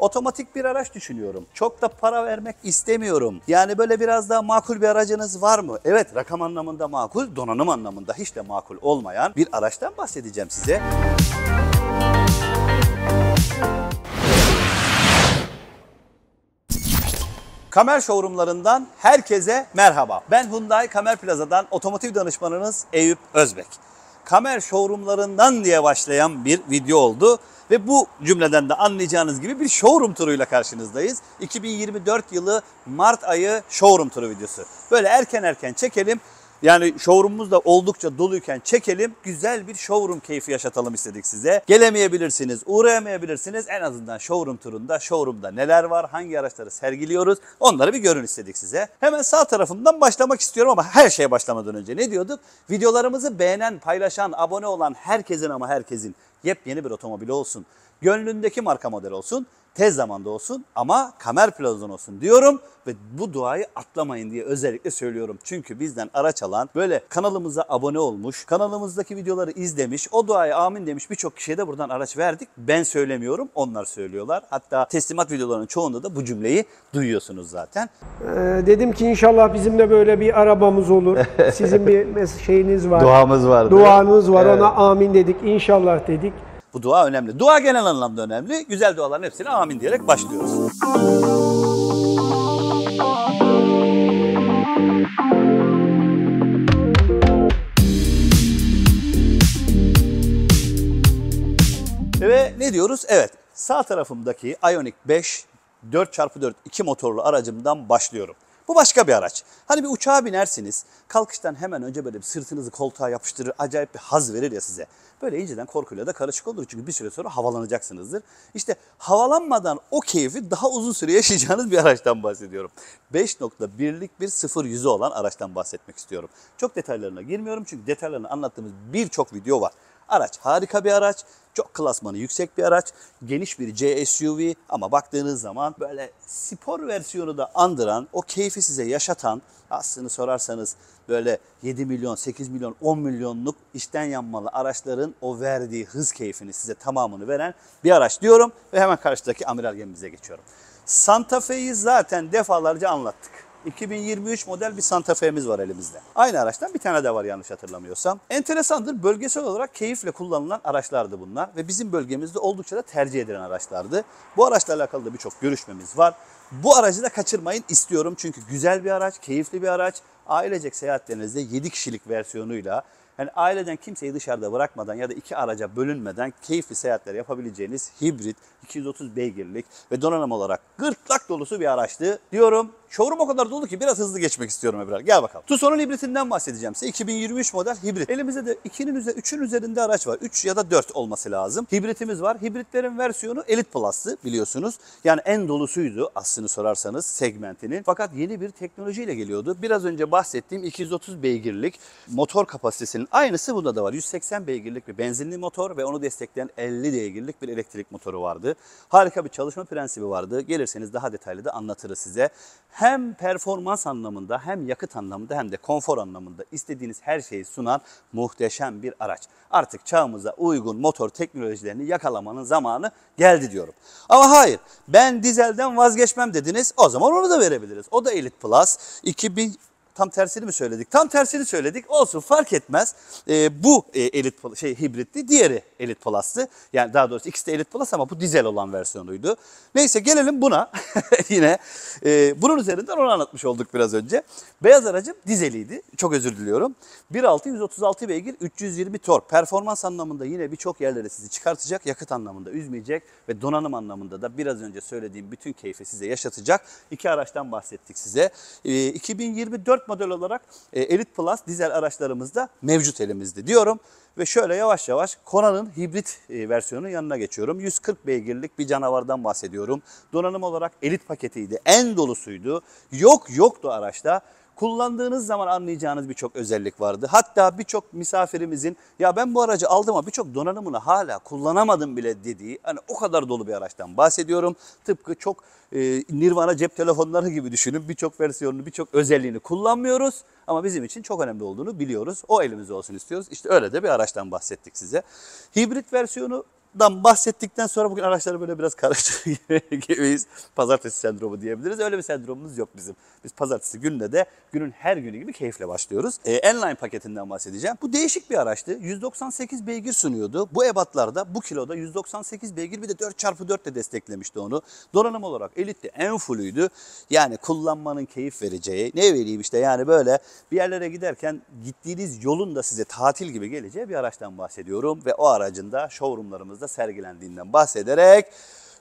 Otomatik bir araç düşünüyorum. Çok da para vermek istemiyorum. Yani böyle biraz daha makul bir aracınız var mı? Evet rakam anlamında makul, donanım anlamında hiç de makul olmayan bir araçtan bahsedeceğim size. Kamer showroomlarından herkese merhaba. Ben Hyundai Kamer Plaza'dan otomotiv danışmanınız Eyüp Özbek kamer showroomlarından diye başlayan bir video oldu. Ve bu cümleden de anlayacağınız gibi bir showroom turuyla karşınızdayız. 2024 yılı Mart ayı showroom turu videosu. Böyle erken erken çekelim. Yani showroom'umuz da oldukça doluyken çekelim. Güzel bir showroom keyfi yaşatalım istedik size. Gelemeyebilirsiniz, uğrayamayabilirsiniz. En azından showroom turunda, showroom'da neler var, hangi araçları sergiliyoruz onları bir görün istedik size. Hemen sağ tarafımdan başlamak istiyorum ama her şeye başlamadan önce ne diyorduk? Videolarımızı beğenen, paylaşan, abone olan herkesin ama herkesin yepyeni bir otomobili olsun. Gönlündeki marka model olsun, tez zamanda olsun ama kamer plazon olsun diyorum ve bu duayı atlamayın diye özellikle söylüyorum. Çünkü bizden araç alan böyle kanalımıza abone olmuş, kanalımızdaki videoları izlemiş, o duayı amin demiş birçok kişiye de buradan araç verdik. Ben söylemiyorum, onlar söylüyorlar. Hatta teslimat videolarının çoğunda da bu cümleyi duyuyorsunuz zaten. Ee, dedim ki inşallah bizim de böyle bir arabamız olur. Sizin bir şeyiniz var. Duamız var. Duanız var. Evet. Ona amin dedik. İnşallah dedik. Bu dua önemli. Dua genel anlamda önemli. Güzel duaların hepsine amin diyerek başlıyoruz. Ve ne diyoruz? Evet, sağ tarafımdaki Ionic 5 4x4 2 motorlu aracımdan başlıyorum. Bu başka bir araç. Hani bir uçağa binersiniz. Kalkıştan hemen önce böyle bir sırtınızı koltuğa yapıştırır. Acayip bir haz verir ya size. Böyle inceden korkuyla da karışık olur. Çünkü bir süre sonra havalanacaksınızdır. İşte havalanmadan o keyfi daha uzun süre yaşayacağınız bir araçtan bahsediyorum. 5.1'lik bir 0 yüzü olan araçtan bahsetmek istiyorum. Çok detaylarına girmiyorum çünkü detaylarını anlattığımız birçok video var. Araç harika bir araç. Çok klasmanı yüksek bir araç. Geniş bir C SUV ama baktığınız zaman böyle spor versiyonu da andıran, o keyfi size yaşatan aslını sorarsanız böyle 7 milyon, 8 milyon, 10 milyonluk işten yanmalı araçların o verdiği hız keyfini size tamamını veren bir araç diyorum ve hemen karşıdaki amiral gemimize geçiyorum. Santa Fe'yi zaten defalarca anlattık. 2023 model bir Santa Fe'miz var elimizde. Aynı araçtan bir tane de var yanlış hatırlamıyorsam. Enteresandır bölgesel olarak keyifle kullanılan araçlardı bunlar ve bizim bölgemizde oldukça da tercih edilen araçlardı. Bu araçla alakalı da birçok görüşmemiz var. Bu aracı da kaçırmayın istiyorum çünkü güzel bir araç, keyifli bir araç. Ailecek seyahatlerinizde 7 kişilik versiyonuyla yani aileden kimseyi dışarıda bırakmadan ya da iki araca bölünmeden keyifli seyahatler yapabileceğiniz hibrit, 230 beygirlik ve donanım olarak gırtlak dolusu bir araçtı diyorum. Showroom o kadar dolu ki biraz hızlı geçmek istiyorum Ebrar. Gel bakalım. Tucson'un hibritinden bahsedeceğim size. 2023 model hibrit. Elimizde de 2'nin üzerinde 3'ün üzerinde araç var. 3 ya da 4 olması lazım. Hibritimiz var. Hibritlerin versiyonu Elite Plus'tı biliyorsunuz. Yani en dolusuydu aslını sorarsanız segmentinin. Fakat yeni bir teknolojiyle geliyordu. Biraz önce bahsettiğim 230 beygirlik motor kapasitesinin aynısı bunda da var. 180 beygirlik bir benzinli motor ve onu destekleyen 50 beygirlik bir elektrik motoru vardı. Harika bir çalışma prensibi vardı. Gelirseniz daha detaylı da anlatırız size hem performans anlamında hem yakıt anlamında hem de konfor anlamında istediğiniz her şeyi sunan muhteşem bir araç. Artık çağımıza uygun motor teknolojilerini yakalamanın zamanı geldi diyorum. Ama hayır ben dizelden vazgeçmem dediniz o zaman onu da verebiliriz. O da Elite Plus 2000 Tam tersini mi söyledik? Tam tersini söyledik. Olsun fark etmez. E, bu e, elit şey hibritti. Diğeri elit plastı. Yani daha doğrusu ikisi de elit plus ama bu dizel olan versiyonuydu. Neyse gelelim buna. Yine e, bunun üzerinden onu anlatmış olduk biraz önce. Beyaz aracım dizeliydi. Çok özür diliyorum. 1.6 136 beygir 320 tor Performans anlamında yine birçok yerlere sizi çıkartacak. Yakıt anlamında üzmeyecek ve donanım anlamında da biraz önce söylediğim bütün keyfi size yaşatacak. İki araçtan bahsettik size. E, ee, 2024 model olarak e, Elite Plus dizel araçlarımızda mevcut elimizde diyorum. Ve şöyle yavaş yavaş Kona'nın hibrit e, versiyonunun yanına geçiyorum. 140 beygirlik bir canavardan bahsediyorum. Donanım olarak Elite paketiydi. En dolusuydu. Yok yoktu araçta kullandığınız zaman anlayacağınız birçok özellik vardı. Hatta birçok misafirimizin ya ben bu aracı aldım ama birçok donanımını hala kullanamadım bile dediği hani o kadar dolu bir araçtan bahsediyorum. Tıpkı çok e, Nirvana cep telefonları gibi düşünün birçok versiyonunu birçok özelliğini kullanmıyoruz ama bizim için çok önemli olduğunu biliyoruz. O elimizde olsun istiyoruz. İşte öyle de bir araçtan bahsettik size. Hibrit versiyonu dan bahsettikten sonra bugün araçları böyle biraz karıştırıyoruz. Pazartesi sendromu diyebiliriz. Öyle bir sendromumuz yok bizim. Biz pazartesi gününe de günün her günü gibi keyifle başlıyoruz. E, ee, Enline paketinden bahsedeceğim. Bu değişik bir araçtı. 198 beygir sunuyordu. Bu ebatlarda bu kiloda 198 beygir bir de 4x4 de desteklemişti onu. Donanım olarak elitti, en fullüydü. Yani kullanmanın keyif vereceği ne vereyim işte yani böyle bir yerlere giderken gittiğiniz yolun da size tatil gibi geleceği bir araçtan bahsediyorum. Ve o aracın da showroomlarımız karşınızda sergilendiğinden bahsederek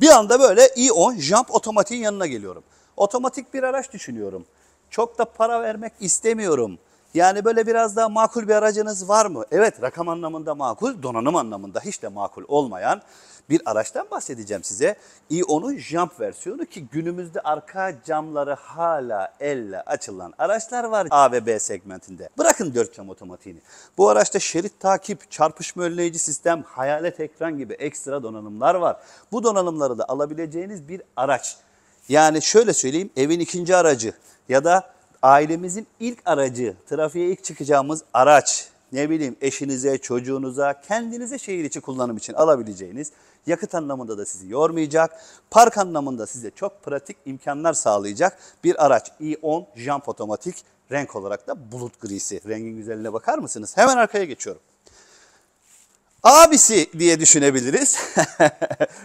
bir anda böyle i10 jump otomatiğin yanına geliyorum. Otomatik bir araç düşünüyorum. Çok da para vermek istemiyorum. Yani böyle biraz daha makul bir aracınız var mı? Evet rakam anlamında makul, donanım anlamında hiç de makul olmayan bir araçtan bahsedeceğim size. i10'un jump versiyonu ki günümüzde arka camları hala elle açılan araçlar var A ve B segmentinde. Bırakın 4 cam otomatiğini. Bu araçta şerit takip, çarpışma önleyici sistem, hayalet ekran gibi ekstra donanımlar var. Bu donanımları da alabileceğiniz bir araç. Yani şöyle söyleyeyim evin ikinci aracı ya da ailemizin ilk aracı, trafiğe ilk çıkacağımız araç, ne bileyim eşinize, çocuğunuza, kendinize şehir içi kullanım için alabileceğiniz, yakıt anlamında da sizi yormayacak, park anlamında size çok pratik imkanlar sağlayacak bir araç. i10 jump otomatik renk olarak da bulut grisi. Rengin güzelliğine bakar mısınız? Hemen arkaya geçiyorum. Abisi diye düşünebiliriz.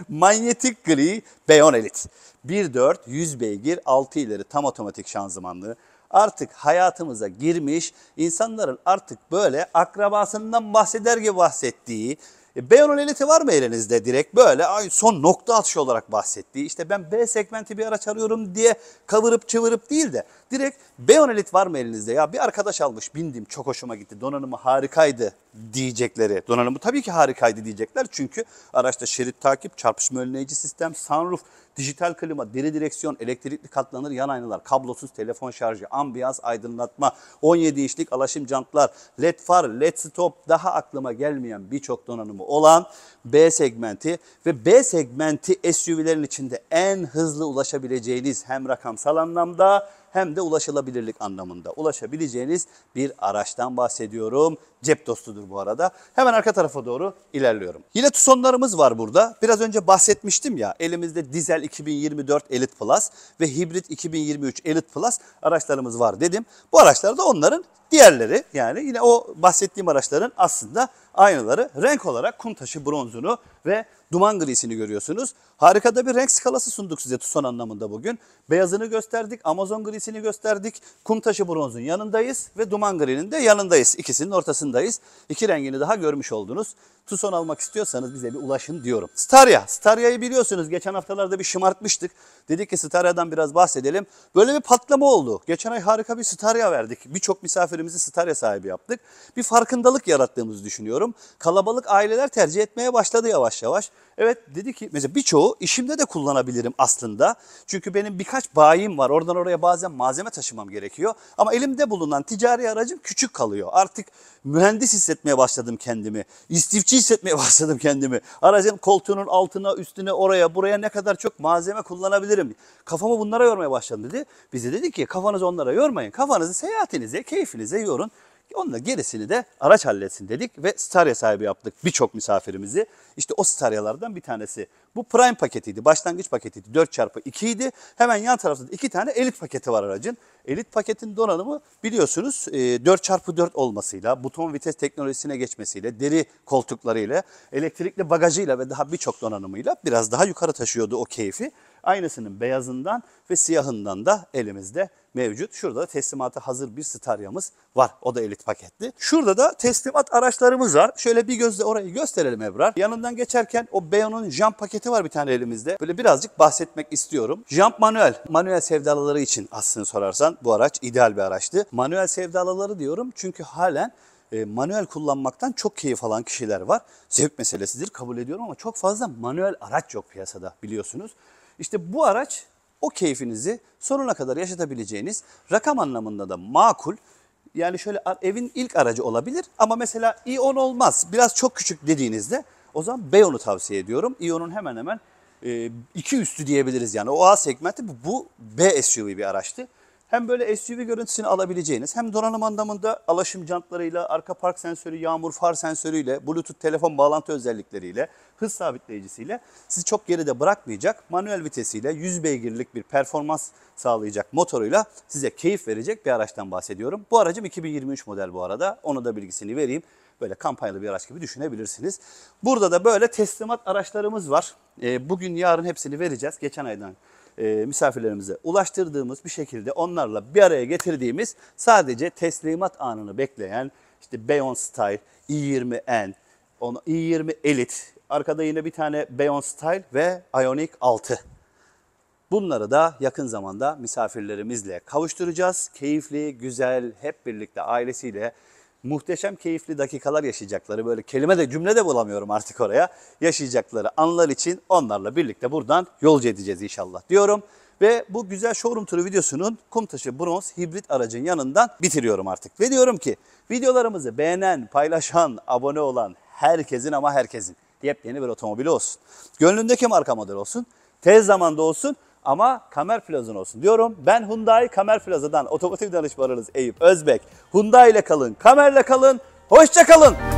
Manyetik gri Beyon Elite. 1.4, 100 beygir, 6 ileri tam otomatik şanzımanlı artık hayatımıza girmiş, insanların artık böyle akrabasından bahseder gibi bahsettiği, e, Beyon eliti var mı elinizde direkt böyle ay son nokta atışı olarak bahsettiği işte ben B segmenti bir araç arıyorum diye kavurup çıvırıp değil de direkt Beyon elit var mı elinizde ya bir arkadaş almış bindim çok hoşuma gitti donanımı harikaydı diyecekleri donanımı tabii ki harikaydı diyecekler çünkü araçta şerit takip çarpışma önleyici sistem sunroof Dijital klima, deri direksiyon, elektrikli katlanır yan aynalar, kablosuz telefon şarjı, ambiyans aydınlatma, 17 inçlik alaşım jantlar, led far, led stop daha aklıma gelmeyen birçok donanımı olan B segmenti ve B segmenti SUV'lerin içinde en hızlı ulaşabileceğiniz hem rakamsal anlamda hem de ulaşılabilirlik anlamında ulaşabileceğiniz bir araçtan bahsediyorum. Cep dostudur bu arada. Hemen arka tarafa doğru ilerliyorum. Yine Tucson'larımız var burada. Biraz önce bahsetmiştim ya elimizde dizel 2024 Elite Plus ve hibrit 2023 Elite Plus araçlarımız var dedim. Bu araçlar da onların diğerleri yani yine o bahsettiğim araçların aslında aynaları renk olarak kum taşı bronzunu ve duman grisini görüyorsunuz. Harikada bir renk skalası sunduk size Tucson anlamında bugün. Beyazını gösterdik, Amazon grisini gösterdik. Kum taşı bronzun yanındayız ve duman grinin de yanındayız. İkisinin ortasındayız. İki rengini daha görmüş oldunuz. Tucson almak istiyorsanız bize bir ulaşın diyorum. Starya. Starya'yı biliyorsunuz geçen haftalarda bir şımartmıştık. Dedik ki Starya'dan biraz bahsedelim. Böyle bir patlama oldu. Geçen ay harika bir Starya verdik. Birçok misafirimizi Starya sahibi yaptık. Bir farkındalık yarattığımızı düşünüyorum. Kalabalık aileler tercih etmeye başladı yavaş yavaş. Evet dedi ki mesela birçoğu işimde de kullanabilirim aslında. Çünkü benim birkaç bayim var. Oradan oraya bazen malzeme taşımam gerekiyor. Ama elimde bulunan ticari aracım küçük kalıyor. Artık mühendis hissetmeye başladım kendimi. İstifçi şikayetçi hissetmeye başladım kendimi. Aracın koltuğunun altına, üstüne, oraya, buraya ne kadar çok malzeme kullanabilirim. Kafamı bunlara yormaya başladım dedi. Bize dedi ki kafanızı onlara yormayın. Kafanızı seyahatinize, keyfinize yorun. Onunla gerisini de araç halletsin dedik ve Starya sahibi yaptık birçok misafirimizi. İşte o Starya'lardan bir tanesi. Bu Prime paketiydi, başlangıç paketiydi. 4x2 idi. Hemen yan tarafta iki tane Elite paketi var aracın. Elite paketin donanımı biliyorsunuz 4x4 e, olmasıyla, buton vites teknolojisine geçmesiyle, deri koltuklarıyla, elektrikli bagajıyla ve daha birçok donanımıyla biraz daha yukarı taşıyordu o keyfi. Aynısının beyazından ve siyahından da elimizde mevcut. Şurada da teslimata hazır bir staryamız var. O da elit paketli. Şurada da teslimat araçlarımız var. Şöyle bir gözle orayı gösterelim Ebrar. Yanından geçerken o Beyon'un jump paketi var bir tane elimizde. Böyle birazcık bahsetmek istiyorum. Jump manuel. Manuel sevdalıları için aslını sorarsan bu araç ideal bir araçtı. Manuel sevdalıları diyorum çünkü halen e, manuel kullanmaktan çok keyif alan kişiler var. Zevk meselesidir kabul ediyorum ama çok fazla manuel araç yok piyasada biliyorsunuz. İşte bu araç o keyfinizi sonuna kadar yaşatabileceğiniz rakam anlamında da makul. Yani şöyle evin ilk aracı olabilir ama mesela i10 e olmaz biraz çok küçük dediğinizde o zaman B Beyon'u tavsiye ediyorum. i10'un e hemen hemen e, iki üstü diyebiliriz yani o A segmenti bu, bu B SUV bir araçtı. Hem böyle SUV görüntüsünü alabileceğiniz hem donanım anlamında alaşım jantlarıyla, arka park sensörü, yağmur far sensörüyle, bluetooth telefon bağlantı özellikleriyle, hız sabitleyicisiyle sizi çok geride bırakmayacak, manuel vitesiyle 100 beygirlik bir performans sağlayacak motoruyla size keyif verecek bir araçtan bahsediyorum. Bu aracım 2023 model bu arada. Onu da bilgisini vereyim böyle kampanyalı bir araç gibi düşünebilirsiniz. Burada da böyle teslimat araçlarımız var. Ee, bugün yarın hepsini vereceğiz. Geçen aydan e, misafirlerimize ulaştırdığımız bir şekilde onlarla bir araya getirdiğimiz sadece teslimat anını bekleyen işte Beyon Style, i20N, i20 Elite, arkada yine bir tane Beyon Style ve Ionic 6. Bunları da yakın zamanda misafirlerimizle kavuşturacağız. Keyifli, güzel, hep birlikte ailesiyle muhteşem keyifli dakikalar yaşayacakları böyle kelime de cümle de bulamıyorum artık oraya yaşayacakları anlar için onlarla birlikte buradan yolcu edeceğiz inşallah diyorum. Ve bu güzel showroom turu videosunun kumtaşı bronz hibrit aracın yanından bitiriyorum artık. Ve diyorum ki videolarımızı beğenen, paylaşan, abone olan herkesin ama herkesin yepyeni bir otomobili olsun. Gönlündeki marka model olsun. Tez zamanda olsun ama kamer kamuflajın olsun diyorum. Ben Hyundai kamer kamuflajdan otomotiv danışmanınız Eyüp Özbek. Hyundai ile kalın, kamerle kalın, hoşça kalın.